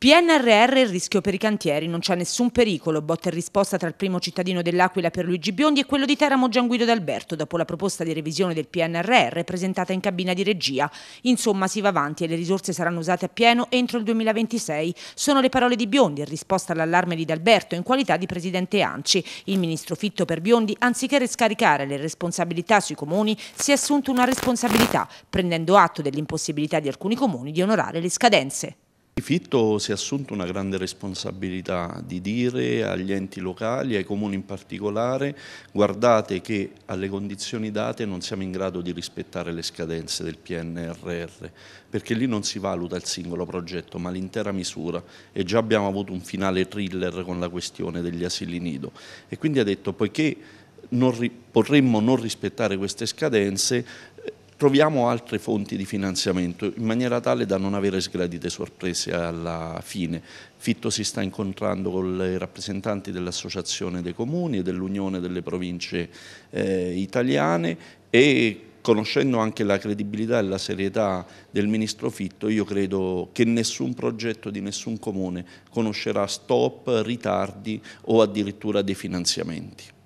PNRR e il rischio per i cantieri, non c'è nessun pericolo, botta e risposta tra il primo cittadino dell'Aquila per Luigi Biondi e quello di Teramo Gianguido D'Alberto dopo la proposta di revisione del PNRR presentata in cabina di regia. Insomma si va avanti e le risorse saranno usate a pieno entro il 2026. Sono le parole di Biondi in risposta all'allarme di D'Alberto in qualità di presidente ANCI. Il ministro Fitto per Biondi, anziché riscaricare le responsabilità sui comuni, si è assunto una responsabilità, prendendo atto dell'impossibilità di alcuni comuni di onorare le scadenze. Fitto si è assunto una grande responsabilità di dire agli enti locali, ai comuni in particolare, guardate che alle condizioni date non siamo in grado di rispettare le scadenze del PNRR, perché lì non si valuta il singolo progetto ma l'intera misura e già abbiamo avuto un finale thriller con la questione degli asili nido e quindi ha detto poiché non, potremmo non rispettare queste scadenze troviamo altre fonti di finanziamento in maniera tale da non avere sgradite sorprese alla fine. Fitto si sta incontrando con i rappresentanti dell'Associazione dei Comuni e dell'Unione delle Province eh, Italiane e conoscendo anche la credibilità e la serietà del Ministro Fitto, io credo che nessun progetto di nessun comune conoscerà stop, ritardi o addirittura dei finanziamenti.